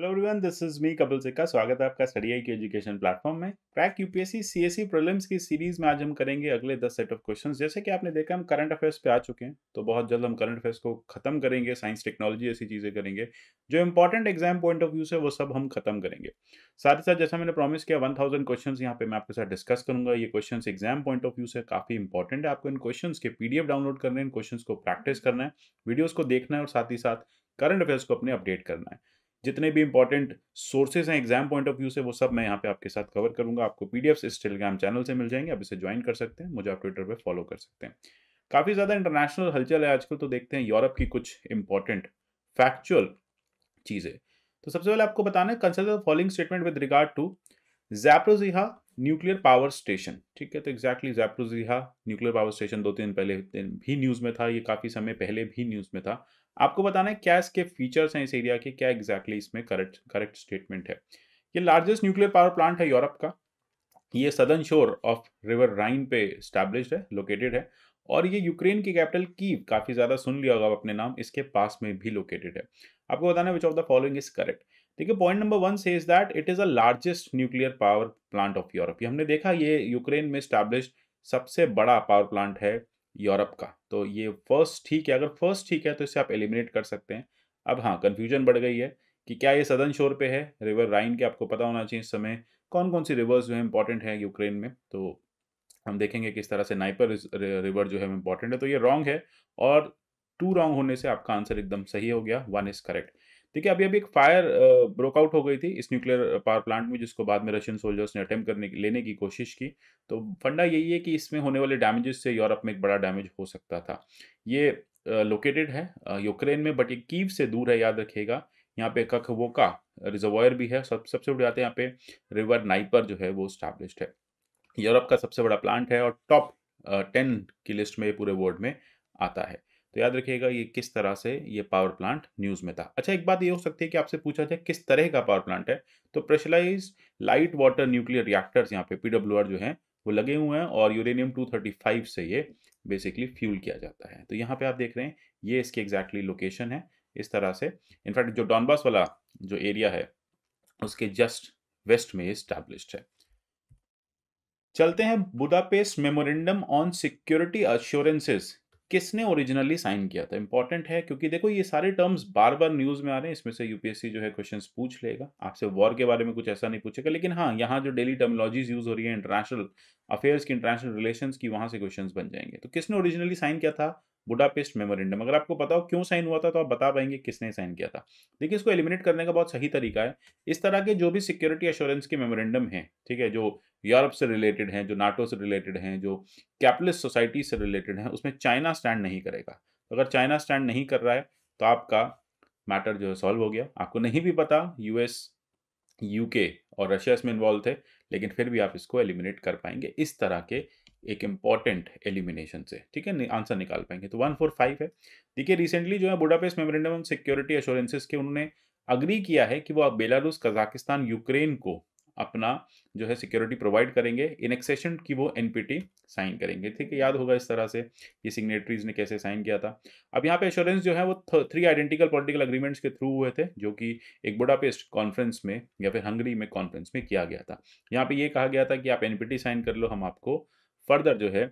hello everyone this is me Kapil Sikka स्वागत है आपका Study IQ education platform में क्रैक यूपीएससी सीएससी प्रॉब्लम्स की सीरीज में आज हम करेंगे अगले दस सेट ऑफ क्वेश्चंस जैसे कि आपने देखा हम करंट अफेयर्स पे आ चुके हैं तो बहुत जल्द हम करंट अफेयर्स को खत्म करेंगे साइंस टेक्नोलॉजी ऐसी चीज़ें करेंगे जो important exam point of view से वो सब हम खत्म करेंगे साथ ही साथ जैसा मैंने प्रॉमिस किया वन थाउजेंड क्वेश्चन यहाँ पे मैं आपके साथ डिस्कस करूंगा ये question exam point of view से काफी इंपॉर्टेंट है आपको इन क्वेश्चन के पीडीएफ डाउनलोड करने इन क्वेश्चन को प्रैक्टिस करना है वीडियोज को देखना है और साथ ही साथ करंट अफेयर्स को अपने अपडेट करना है जितने भी इंपॉर्टेंट सोर्सेज हैं एग्जाम पॉइंट ऑफ व्यू से वो सब मैं यहाँ पे आपके साथ कवर करूंगा आपको पी इस टेलीग्राम चैनल से मिल जाएंगे आप इसे ज्वाइन कर सकते हैं मुझे आप ट्विटर पर फॉलो कर सकते हैं काफ़ी ज़्यादा इंटरनेशनल हलचल है आजकल तो देखते हैं यूरोप की कुछ इंपॉर्टेंट फैक्चुअल चीज़ें तो सबसे पहले आपको बताना है consult following statement with regard to Zaporizhzhia nuclear power station ठीक है तो exactly Zaporizhzhia nuclear power station दो तीन पहले भी न्यूज़ में था ये काफ़ी समय पहले भी न्यूज़ में था आपको बताना है क्या इसके फीचर्स हैं इस एरिया के क्या एग्जैक्टली exactly इसमें करेक्ट करेक्ट स्टेटमेंट है ये लार्जेस्ट न्यूक्लियर पावर प्लांट है यूरोप का ये सदर्न शोर ऑफ रिवर राइन पे स्टैब्लिश है लोकेटेड है और ये यूक्रेन की कैपिटल कीव काफ़ी ज़्यादा सुन लिया होगा अपने नाम इसके पास में भी लोकेटेड है आपको बताना which of the following is correct देखिए पॉइंट नंबर वन से is that it is a largest nuclear power plant of Europe ये हमने देखा ये यूक्रेन में स्टैब्लिश सबसे बड़ा पावर प्लांट है यूरोप का तो ये फर्स्ट ठीक है अगर फर्स्ट ठीक है तो इसे आप एलिमिनेट कर सकते हैं अब हाँ कन्फ्यूजन बढ़ गई है कि क्या ये सदन शोर पे है रिवर राइन के आपको पता होना चाहिए इस समय कौन कौन सी रिवर्स जो है इंपॉर्टेंट है यूक्रेन में तो हम देखेंगे किस तरह से नाइपर रिवर जो है इंपॉर्टेंट है तो ये रॉन्ग है और टू रॉन्ग होने से आपका आंसर एकदम सही हो गया वन इज़ करेक्ट देखिए अभी अभी एक फायर ब्रोकआउट हो गई थी इस न्यूक्लियर पावर प्लांट में जिसको बाद में रशियन सोल्जर्स ने अटैम्प्ट करने की लेने की कोशिश की तो फंडा यही है कि इसमें होने वाले डैमेजेस से यूरोप में एक बड़ा डैमेज हो सकता था ये लोकेटेड है यूक्रेन में बट ये कीव से दूर है याद रखिएगा यहाँ पे कखवोका रिजर्वायर भी है सब सबसे बड़ी बात है यहाँ पे रिवर नाइपर जो है वो स्टैब्लिश्ड है यूरोप का सबसे बड़ा प्लांट है और टॉप टेन की लिस्ट में पूरे वर्ल्ड में आता है तो याद रखिएगा ये किस तरह से ये पावर प्लांट न्यूज़ में था अच्छा एक बात ये हो सकती है कि आपसे पूछा जाए किस तरह का पावर प्लांट है तो pressurised light water nuclear reactors यहाँ पे पीडब्ल्यू जो है वो लगे हुए हैं और यूरेनियम 235 से ये बेसिकली फ्यूल किया जाता है तो यहाँ पे आप देख रहे हैं ये इसकी एग्जैक्टली लोकेशन है इस तरह से इनफैक्ट जो डॉनबास वाला जो एरिया है उसके जस्ट वेस्ट में स्टैब्लिश्ड है चलते हैं Budapest memorandum on security assurances किसने ओरिजिनली साइन किया था इंपॉर्टेंट है क्योंकि देखो ये सारे टर्म्स बार बार न्यूज़ में आ रहे हैं इसमें से यूपीएससी जो है क्वेश्चंस पूछ लेगा आपसे वॉर के बारे में कुछ ऐसा नहीं पूछेगा लेकिन हाँ यहाँ जो डेली टर्मोलॉजीज यूज़ हो रही है इंटरनेशनल अफेयर्स की इंटरनेशनल रिलेशन की वहाँ से क्वेश्चन बन जाएंगे तो किसने ओरिजिनली साइन किया था बुडापेस्ट मेमोरेंडम अगर आपको पता हो क्यों साइन हुआ था तो आप बता पाएंगे किसने साइन किया था देखिए इसको एलिमिनेट करने का बहुत सही तरीका है इस तरह के जो भी सिक्योरिटी एश्योरेंस के मेमोरेंडम हैं ठीक है जो यूरोप से रिलेटेड हैं जो नाटो से रिलेटेड हैं जो कैपिटलिस्ट सोसाइटी से रिलेटेड हैं उसमें चाइना स्टैंड नहीं करेगा तो अगर चाइना स्टैंड नहीं कर रहा है तो आपका मैटर जो है सॉल्व हो गया आपको नहीं भी पता यूएस यूके और रशिया इसमें इन्वॉल्व थे लेकिन फिर भी आप इसको एलिमिनेट कर पाएंगे इस तरह के एक इंपॉर्टेंट एलिमिनेशन से ठीक है आंसर निकाल पाएंगे तो वन फोर फाइव है देखिए रिसेंटली जो है Budapest memorandum on security assurances के उन्होंने अग्री किया है कि वो अब बेलारूस कजाकिस्तान यूक्रेन को अपना जो है सिक्योरिटी प्रोवाइड करेंगे इन एक्सेशन की वो एनपीटी साइन करेंगे ठीक है याद होगा इस तरह से ये सिग्नेटरीज ने कैसे साइन किया था अब यहाँ पे एश्योरेंस जो है वो थ्री आइडेंटिकल पॉलिटिकल एग्रीमेंट्स के थ्रू हुए थे जो कि एक बुडापेस्ट कॉन्फ्रेंस में या फिर हंगरी में कॉन्फ्रेंस में किया गया था यहाँ पे ये कहा गया था कि आप एनपीटी साइन कर लो हम आपको फर्दर जो है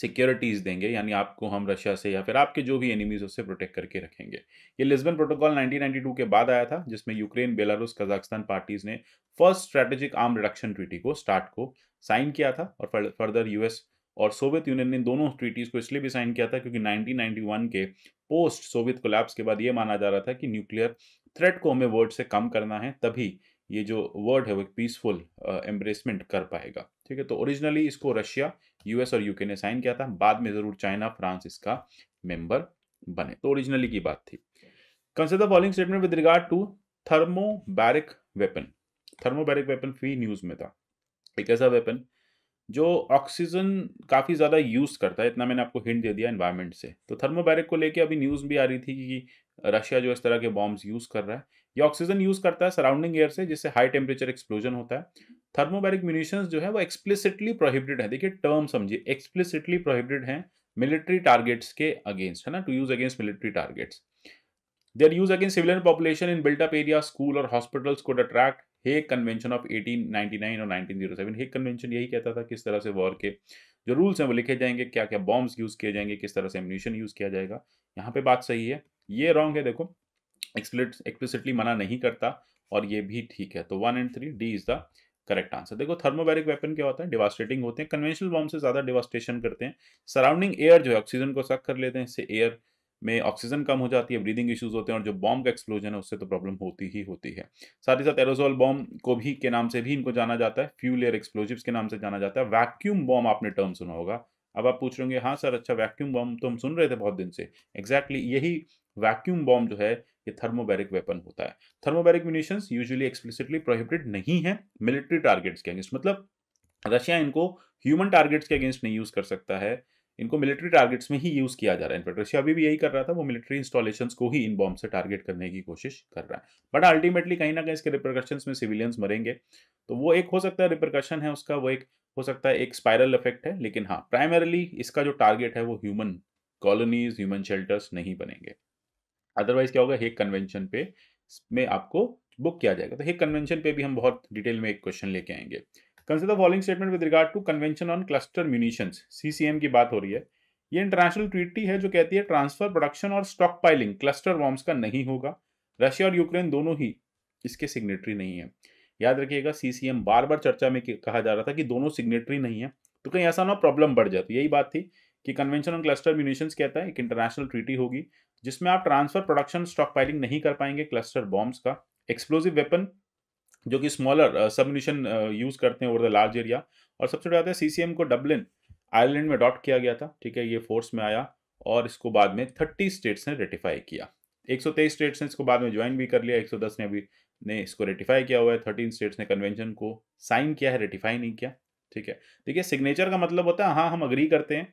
सिक्योरिटीज़ uh, देंगे यानी आपको हम रशिया से या फिर आपके जो भी एनिमीज़ उससे प्रोटेक्ट करके रखेंगे ये लिस्बन प्रोटोकॉल 1992 के बाद आया था जिसमें यूक्रेन बेलारूस कजाकिस्तान पार्टीज़ ने first strategic arm reduction treaty को स्टार्ट को साइन किया था और फर्दर यूएस और सोवियत यूनियन ने दोनों ट्रीटीज़ को इसलिए भी साइन किया था क्योंकि 1991 के पोस्ट सोवियत कोलैप्स के बाद ये माना जा रहा था कि न्यूक्लियर थ्रेट को हमें वर्ल्ड से कम करना है तभी ये जो वर्ड है वो एक पीसफुल एम्ब्रेसमेंट uh, कर पाएगा ठीक है तो ओरिजिनली इसको रशिया यूएस और यूके ने साइन किया था बाद में ज़रूर चाइना फ्रांस इसका मेंबर बने तो ओरिजिनली की बात थी consider following statement with regard to thermobaric weapon thermobaric weapon free news में था एक ऐसा वेपन जो ऑक्सीजन काफ़ी ज़्यादा यूज़ करता है इतना मैंने आपको हिंट दे दिया एनवायरमेंट से तो थर्मोबैरिक को लेके अभी न्यूज़ भी आ रही थी कि रशिया जो इस तरह के बॉम्ब्स यूज़ कर रहा है ये ऑक्सीजन यूज करता है सराउंडिंग एयर से जिससे हाई टेम्परेचर एक्सप्लोजन होता है थर्मोबैरिक म्यूनिशन जो है वो एक्सप्लिसिटली प्रोहिबिटेड है देखिए टर्म समझिए एक्सप्लिसिटली प्रोहिबिटेड है मिलिट्री टारगेट्स के अगेंस्ट है ना to use against military targets or use against civilian population in built up area school और हॉस्पिटल्स को अट्रैक्ट हे कन्वेंशन ऑफ 1899 और 1907 जीरो कन्वेंशन यही कहता था किस तरह से वॉर के जो रूल्स हैं वो लिखे जाएंगे क्या क्या बॉम्ब्स यूज़ किए जाएंगे किस तरह से म्यूनिशन यूज़ किया जाएगा यहाँ पे बात सही है ये रॉन्ग है देखो एक्सप्लिसिटली मना नहीं करता और ये भी ठीक है तो one and three D is the correct answer देखो थर्मोबैरिक वेपन क्या होता है डिवास्टेटिंग होते हैं कन्वेंशनल बॉम्ब से ज़्यादा डिवास्टेशन करते हैं सराउंडिंग एयर जो है ऑक्सीजन को सक कर लेते हैं इससे एयर में ऑक्सीजन कम हो जाती है ब्रीदिंग इश्यूज होते हैं और जो बॉम्ब का एक्सप्लोजन है उससे तो प्रॉब्लम होती ही होती है साथ ही साथ एरोसोल बॉम्ब को भी के नाम से भी इनको जाना जाता है फ्यूल एयर एक्सप्लोजिव के नाम से जाना जाता है वैक्यूम बॉम्ब आपने टर्म सुना होगा अब आप पूछ रहे होंगे हाँ सर अच्छा वैक्यूम बॉम्ब तो हम सुन रहे थे बहुत दिन से एग्जैक्टली exactly यही वैक्यूम बॉम्ब जो है ये थर्मोबैरिक वेपन होता है thermobaric munition usually explicitly prohibited नहीं है मिलिट्री टारगेट्स के अगेंस्ट मतलब रशिया इनको ह्यूमन टारगेट्स के अगेंस्ट नहीं यूज कर सकता है इनको मिलिट्री टारगेट्स में ही यूज़ किया जा रहा है इनफैक्ट रशिया अभी भी यही कर रहा था वो मिलिट्री इंस्टॉलेशन को ही इन बॉम्ब से टारगेट करने की कोशिश कर रहा है बट अल्टीमेटली कहीं ना कहीं इसके रिप्रकशन में सिविलियंस मरेंगे तो वो एक हो सकता है रिप्रकशन है उसका वो एक हो सकता है एक स्पायरल इफेक्ट है लेकिन हाँ प्राइमरली इसका जो टारगेट है वो ह्यूमन कॉलोनीज ह्यूमन शेल्टर्स नहीं बनेंगे अदरवाइज क्या होगा हेक कन्वेंशन पे में आपको बुक किया जाएगा तो हेक कन्वेंशन पे भी हम बहुत डिटेल में एक क्वेश्चन लेके आएंगे consider following statement with regard to convention on cluster munition CCM की बात हो रही है ये इंटरनेशनल ट्रीटी है जो कहती है ट्रांसफर प्रोडक्शन और स्टॉक पाइलिंग क्लस्टर वॉम्स का नहीं होगा रशिया और यूक्रेन दोनों ही इसके सिग्नेटरी नहीं है याद रखिएगा सीसीएम बार बार चर्चा में कहा जा रहा था कि दोनों सिग्नेटरी नहीं है तो कहीं ऐसा ना प्रॉब्लम बढ़ जाती यही बात थी कि कन्वेंशन ऑन क्लस्टर म्यूनिशंस कहता है एक इंटरनेशनल ट्रीटी होगी जिसमें आप ट्रांसफर प्रोडक्शन स्टॉक पाइलिंग नहीं कर पाएंगे क्लस्टर बॉम्ब्स का एक्सप्लोजिव वेपन जो कि स्मॉलर सबमिशन यूज़ करते हैं ओवर द लार्ज एरिया और सबसे बड़ा है सी को डब्लिन आयरलैंड में अडॉप्ट किया गया था ठीक है ये फोर्स में आया और इसको बाद में थर्टी स्टेट्स ने रेटिफाई किया एक स्टेट्स ने इसको बाद में ज्वाइन भी कर लिया एक ने अभी ने इसको रेटिफाई किया हुआ है थर्टीन स्टेट्स ने कन्वेंशन को साइन किया है रेटिफाई नहीं किया ठीक है देखिए सिग्नेचर का मतलब होता है हाँ हम अग्री करते हैं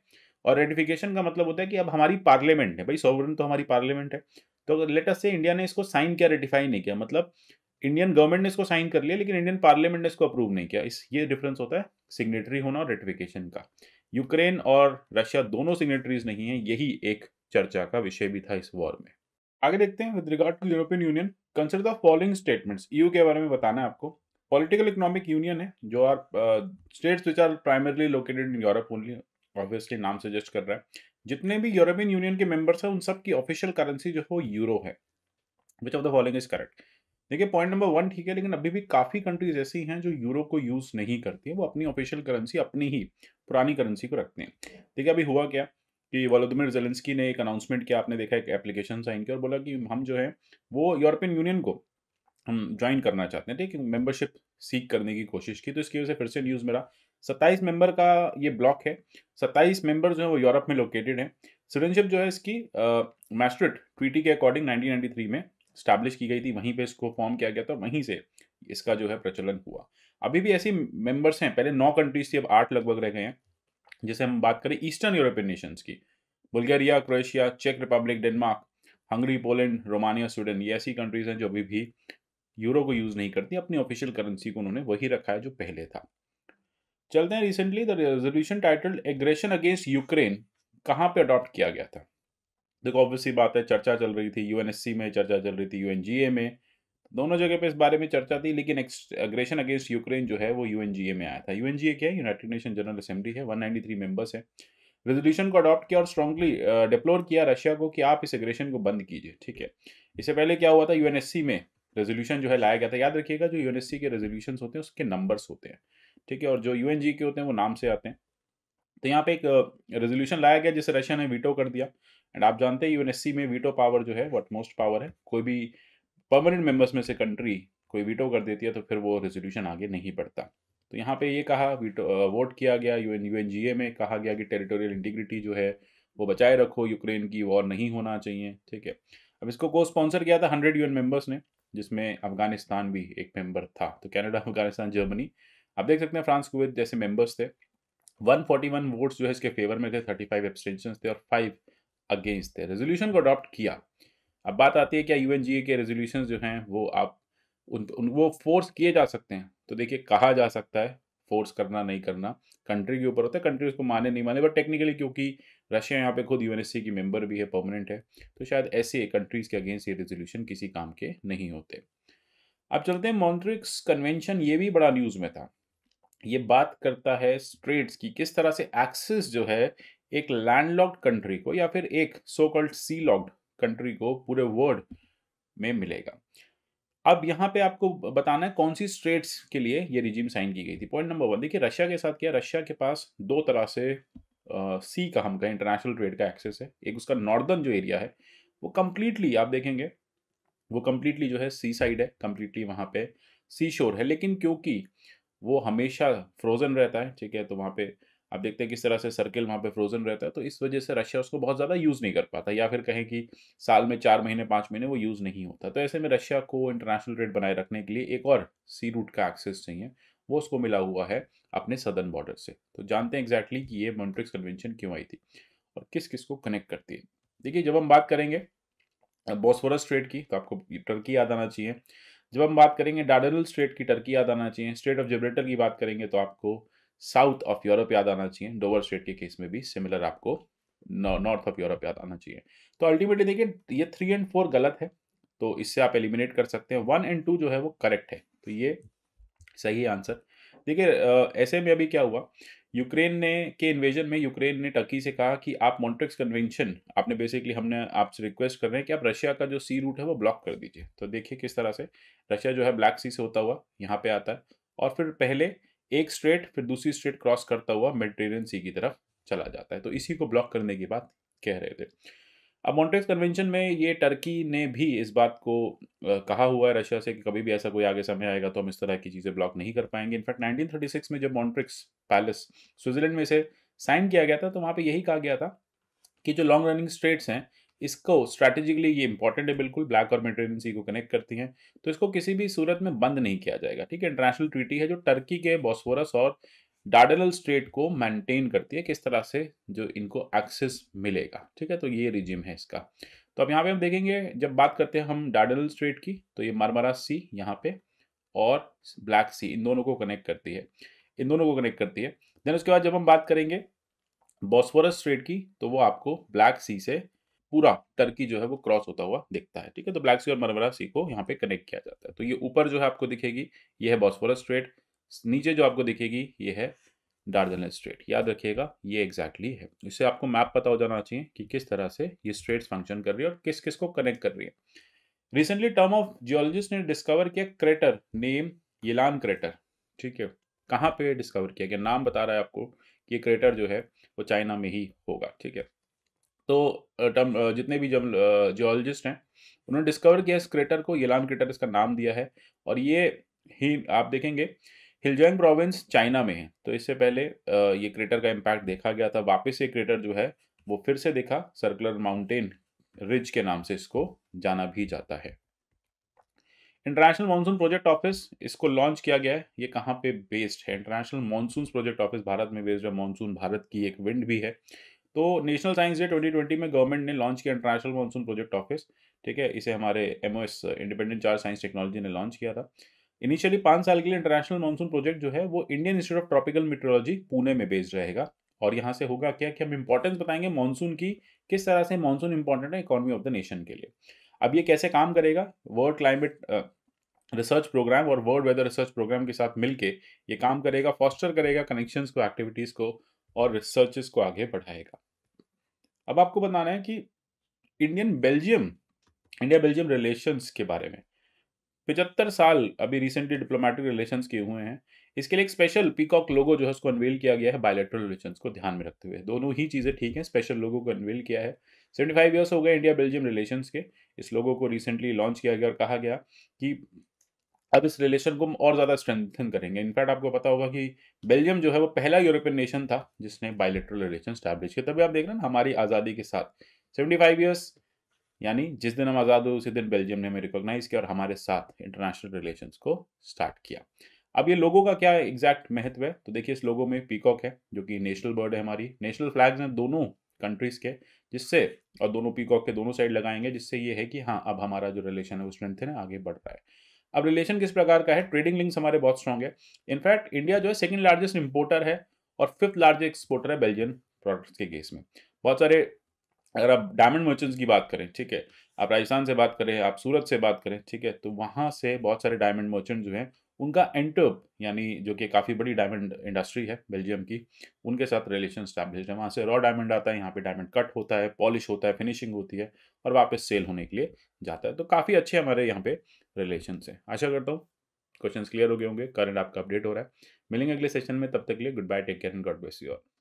और रेटिफिकेशन का मतलब होता है कि अब हमारी पार्लियामेंट है भाई सॉवरन तो हमारी पार्लियामेंट है तो लेटेस्ट से इंडिया ने इसको साइन किया रेटिफाई नहीं किया मतलब इंडियन गवर्नमेंट ने इसको साइन कर लिया लेकिन इंडियन पार्लियामेंट ने इसको अप्रूव नहीं किया इस ये डिफरेंस होता है सिग्नेटरी होना और रेटिफिकेशन का यूक्रेन और रशिया दोनों सिग्नेटरीज नहीं है यही एक चर्चा का विषय भी था इस वॉर में आगे देखते हैं with regard to European Union consider the following statements U K बारे में बताना है आपको पॉलिटिकल इकोनॉमिक यूनियन है जो are states which are primarily located in Europe only obviously नाम सजेस्ट कर रहा है जितने भी यूरोपियन यूनियन के मेंबर्स हैं उन सब की ऑफिशियल करेंसी जो हो यूरो है which of the following is correct देखिए पॉइंट नंबर वन ठीक है लेकिन अभी भी काफ़ी कंट्रीज ऐसी हैं जो यूरो को यूज़ नहीं करती है वो अपनी ऑफिशियल करेंसी अपनी ही पुरानी करेंसी को रखते हैं देखिए अभी हुआ क्या कि वोलोदिमिर जेलेंस्की ने एक अनाउंसमेंट किया आपने देखा एक एप्लीकेशन साइन किया और बोला कि हम जो है वो यूरोपियन यूनियन को हम ज्वाइन करना चाहते हैं ठीक है मेंबरशिप सीख करने की कोशिश की तो इसकी वजह से फिर से न्यूज़ मेरा सत्ताईस मेंबर का ये ब्लॉक है सत्ताईस मेंबर जो है वो यूरोप में लोकेटेड है सिटीजनशिप जो है इसकी मैस्ट्रिट ट्रीटी के अकॉर्डिंग 1993 में स्टैब्लिश की गई थी वहीं पे इसको फॉर्म किया गया था वहीं से इसका जो है प्रचलन हुआ अभी भी ऐसी मेंबर्स हैं पहले नौ कंट्रीज थी अब आठ लगभग रह गए हैं जैसे हम बात करें ईस्टर्न यूरोपियन नेशंस की बुल्गारिया क्रोएशिया चेक Republic Denmark Hungary Poland Romania Sweden ये ऐसी कंट्रीज हैं जो अभी भी यूरो को यूज़ नहीं करती अपनी ऑफिशियल करेंसी को उन्होंने वही रखा है जो पहले था चलते हैं recently the resolution titled aggression against Ukraine कहाँ पे अडॉप्ट किया गया था देखो ऑब्वियसली बात है चर्चा चल रही थी यूएनएससी में चर्चा चल रही थी यू में दोनों जगह पे इस बारे में चर्चा थी लेकिन अग्रेशन अगेंस्ट यूक्रेन जो है वो यू में आया था यू क्या है यूनाइटेड नेशन जनरल असेंबली है 193 मेंबर्स है रेजोल्यूशन को अडॉप्ट किया और स्ट्रांगली डिप्लोर uh, किया रशिया को कि आप इस एग्रेशन को बंद कीजिए ठीक है इससे पहले क्या हुआ था यूएनएससी में रेजोल्यूशन जो है लाया गया था याद रखिएगा जो यूएनएससी के रेजोल्यूशन होते हैं उसके नंबर्स होते हैं ठीक है और जो यू के होते हैं वो नाम से आते हैं तो यहाँ पे एक रेजोल्यूशन लाया गया जिसे रशिया ने वीटो कर दिया एंड आप जानते हैं यूएनएससी में वीटो पावर जो है वट मोस्ट पावर है कोई भी परमानेंट मेंबर्स में से कंट्री कोई वीटो कर देती है तो फिर वो रेजोल्यूशन आगे नहीं बढ़ता तो यहाँ पे ये कहा वीटो वोट किया गया यूएन यूएनजीए में कहा गया कि टेरिटोरियल इंटीग्रिटी जो है वो बचाए रखो यूक्रेन की वॉर नहीं होना चाहिए ठीक है अब इसको को स्पॉन्सर किया था हंड्रेड यू मेंबर्स ने जिसमें अफगानिस्तान भी एक मेंबर था तो कैनेडा अफगानिस्तान जर्मनी आप देख सकते हैं फ्रांस कुवैत जैसे मेंबर्स थे 141 वोट्स जो है इसके फेवर में थे 35 एब्सटेंशन थे और 5 अगेंस्ट थे रेजोल्यूशन को अडॉप्ट किया अब बात आती है क्या यू के रेजोल्यूशन जो हैं वो आप उन, उन वो फोर्स किए जा सकते हैं तो देखिए कहा जा सकता है फोर्स करना नहीं करना कंट्री के ऊपर होता है कंट्री उसको माने नहीं माने बट टेक्निकली क्योंकि रशिया यहाँ पे खुद यू की मेंबर भी है परमानेंट है तो शायद ऐसे कंट्रीज़ के अगेंस्ट ये रेजोल्यूशन किसी काम के नहीं होते अब चलते हैं मॉन्ट्रिक्स कन्वेंशन ये भी बड़ा न्यूज़ में था ये बात करता है स्ट्रेट्स की किस तरह से एक्सिस जो है एक लैंडलॉक्ड कंट्री को या फिर एक so called sea locked country को पूरे वर्ल्ड में मिलेगा अब यहाँ पे आपको बताना है कौन सी स्ट्रेट्स के लिए ये रिजीम साइन की गई थी पॉइंट नंबर वन देखिए रशिया के साथ क्या रशिया के पास दो तरह से सी का हम कहें इंटरनेशनल ट्रेड का एक्सेस है एक उसका नॉर्दर्न जो एरिया है वो कम्प्लीटली आप देखेंगे वो कम्प्लीटली जो है सी साइड है कम्प्लीटली वहाँ पे सी शोर है लेकिन क्योंकि वो हमेशा फ्रोज़न रहता है ठीक है तो वहाँ पे आप देखते हैं किस तरह से सर्किल वहाँ पे फ्रोजन रहता है तो इस वजह से रशिया उसको बहुत ज़्यादा यूज़ नहीं कर पाता या फिर कहें कि साल में चार महीने पाँच महीने वो यूज़ नहीं होता तो ऐसे में रशिया को इंटरनेशनल ट्रेड बनाए रखने के लिए एक और सी रूट का एक्सेस चाहिए वो उसको मिला हुआ है अपने सदर्न बॉर्डर से तो जानते हैं एग्जैक्टली कि ये मोन्ट्रिक्स कन्वेंशन क्यों आई थी और किस किस को कनेक्ट करती है देखिए जब हम बात करेंगे बॉस्फोरस ट्रेड की तो आपको टर्की याद आना चाहिए जब हम बात करेंगे डार्डनल स्ट्रेट की टर्की याद आना चाहिए स्ट्रेट ऑफ जिब्रेटर की बात करेंगे तो आपको साउथ ऑफ यूरोप याद आना चाहिए डोवर स्ट्रेट के केस में भी सिमिलर आपको नॉर्थ ऑफ यूरोप याद आना चाहिए तो अल्टीमेटली देखिए ये थ्री एंड फोर गलत है तो इससे आप एलिमिनेट कर सकते हैं वन एंड टू जो है वो करेक्ट है तो ये सही आंसर देखिए ऐसे में अभी क्या हुआ यूक्रेन ने के इन्वेजन में यूक्रेन ने टर्की से कहा कि आप मॉन्ट्रिक्स कन्वेंशन आपने बेसिकली हमने आपसे रिक्वेस्ट कर रहे हैं कि आप रशिया का जो सी रूट है वो ब्लॉक कर दीजिए तो देखिए किस तरह से रशिया जो है ब्लैक सी से होता हुआ यहाँ पे आता है और फिर पहले एक स्ट्रेट फिर दूसरी स्ट्रेट क्रॉस करता हुआ मेडिटेरियन सी की तरफ चला जाता है तो इसी को ब्लॉक करने की बात कह रहे थे अब मॉन्ट्रेस कन्वेंशन में ये टर्की ने भी इस बात को कहा हुआ है रशिया से कि कभी भी ऐसा कोई आगे समय आएगा तो हम इस तरह की चीज़ें ब्लॉक नहीं कर पाएंगे इनफैक्ट 1936 में जब मॉन्ट्रिक्स पैलेस स्विट्जरलैंड में इसे साइन किया गया था तो वहाँ पे यही कहा गया था कि जो लॉन्ग रनिंग स्ट्रेट्स हैं इसको स्ट्रैटेजिकली ये इंपॉर्टेंट है बिल्कुल ब्लैक और मेडिटेरियन सी को कनेक्ट करती हैं तो इसको किसी भी सूरत में बंद नहीं किया जाएगा ठीक है इंटरनेशनल ट्रीटी है जो टर्की के बॉस्फोरस और डार्डेनल स्ट्रेट को मेंटेन करती है किस तरह से जो इनको एक्सेस मिलेगा ठीक है तो ये रिजिम है इसका तो अब यहाँ पे हम देखेंगे जब बात करते हैं हम डार्डेनल स्ट्रेट की तो ये मरमरा सी यहाँ पे और ब्लैक सी इन दोनों को कनेक्ट करती है इन दोनों को कनेक्ट करती है देन उसके बाद जब हम बात करेंगे बॉस्फोरस स्ट्रेट की तो वो आपको ब्लैक सी से पूरा टर्की जो है वो क्रॉस होता हुआ दिखता है ठीक है तो ब्लैक सी और मरमरा सी को यहाँ पे कनेक्ट किया जाता है तो ये ऊपर जो है आपको दिखेगी ये है बॉस्फोरस स्ट्रेट नीचे जो आपको दिखेगी ये है डार्जन स्ट्रेट याद रखिएगा ये एग्जैक्टली exactly है इससे आपको मैप पता हो जाना चाहिए कि किस तरह से ये स्ट्रेट्स फंक्शन कर रही है और किस किस को कनेक्ट कर रही है रिसेंटली टर्म ऑफ जियोलॉजिस्ट ने डिस्कवर किया क्रेटर नेम यलान क्रेटर ठीक है कहाँ पे डिस्कवर किया गया नाम बता रहा है आपको कि ये क्रेटर जो है वो चाइना में ही होगा ठीक है तो टर्म जितने भी जम जियोलॉजिस्ट हैं उन्होंने डिस्कवर किया इस क्रेटर को यलान क्रेटर इसका नाम दिया है और ये ही आप देखेंगे हिलजोंग प्रोविंस चाइना में है तो इससे पहले ये क्रेटर का इम्पैक्ट देखा गया था वापस ये क्रेटर जो है वो फिर से देखा सर्कुलर माउंटेन रिज के नाम से इसको जाना भी जाता है इंटरनेशनल मानसून प्रोजेक्ट ऑफिस इसको लॉन्च किया गया है ये कहाँ पे बेस्ड है international monsoon project office Bharat में बेस्ड है मानसून भारत की एक विंड भी है तो नेशनल साइंस डे 2020 में गवर्नमेंट ने लॉन्च किया इंटरनेशनल मानसून प्रोजेक्ट ऑफिस ठीक है इसे हमारे MOS independent charge science technology ने लॉन्च किया था इनिशियली पाँच साल के लिए इंटरनेशनल मानसून प्रोजेक्ट जो है वो Indian Institute of Tropical Metrology Pune में बेस्ड रहेगा और यहाँ से होगा क्या कि हम इंपॉर्टेंस बताएंगे मानसून की किस तरह से मानसून इंपॉर्टेंट है इकोनॉमी ऑफ द नेशन के लिए अब ये कैसे काम करेगा वर्ल्ड क्लाइमेट रिसर्च प्रोग्राम और वर्ल्ड वेदर रिसर्च प्रोग्राम के साथ मिलकर ये काम करेगा फॉस्टर करेगा कनेक्शन को एक्टिविटीज़ को और रिसर्चेस को आगे बढ़ाएगा अब आपको बताना है कि Indian Belgium India Belgium relations के बारे में पिचहत्तर साल अभी रिसेंटली डिप्लोमेटिक रिलेशंस किए हुए हैं इसके लिए एक स्पेशल पीकॉक लोगो जो है उसको अनवेल किया गया है बायोलेट्रल रिलेशन को ध्यान में रखते हुए दोनों ही चीज़ें ठीक हैं स्पेशल लोगों को अनवेल किया है सेवेंटी फाइव ईयर्स हो गए इंडिया बेल्जियम रिलेशन के इस लोगों को रिसेंटली लॉन्च किया गया और कहा गया कि अब इस रिलेशन को हम और ज़्यादा स्ट्रेंथन करेंगे इनफैक्ट आपको पता होगा कि बेल्जियम जो है वो पहला यूरोपियन नेशन था जिसने बायोलेट्रल रिलेशन स्टैब्लिश किया तभी आप देख रहे हैं हमारी आज़ादी के साथ सेवेंटी फाइव ईयर्स यानी जिस दिन हम आज़ाद हुए उसी दिन बेल्जियम ने हमें रिकॉग्नाइज़ किया और हमारे साथ इंटरनेशनल रिलेशंस को स्टार्ट किया अब ये लोगों का क्या एग्जैक्ट महत्व है तो देखिए इस लोगों में पीकॉक है जो कि नेशनल बर्ड है हमारी नेशनल फ्लैग्स हैं दोनों कंट्रीज़ के जिससे और दोनों पीकॉक के दोनों साइड लगाएंगे जिससे ये है कि हाँ अब हमारा जो रिलेशन है वो स्ट्रेंथ है आगे बढ़ रहा है अब रिलेशन किस प्रकार का है ट्रेडिंग लिंक्स हमारे बहुत स्ट्रॉन्ग है इनफैक्ट इंडिया जो है सेकेंड लार्जेस्ट इम्पोर्टर है और फिफ्थ लार्जेस्ट एक्सपोर्टर है बेल्जियन प्रोडक्ट्स के केस में बहुत सारे अगर आप डायमंड मर्चेंट्स की बात करें ठीक है आप राजस्थान से बात करें आप सूरत से बात करें ठीक है तो वहाँ से बहुत सारे डायमंड मर्चेंट्स जो हैं उनका एंटर्प यानी जो कि काफ़ी बड़ी डायमंड इंडस्ट्री है बेल्जियम की उनके साथ रिलेशन स्टैब्लिश है वहाँ से रॉ डायमंड आता है यहाँ पे डायमंड कट होता है पॉलिश होता है फिनिशिंग होती है और वापस सेल होने के लिए जाता है तो काफ़ी अच्छे हमारे यहाँ पे रिलेशन है आशा करता हूँ क्वेश्चन क्लियर हो गए होंगे करंट आपका अपडेट हो रहा है मिलेंगे अगले सेशन में तब तक के लिए goodbye take care and God bless you all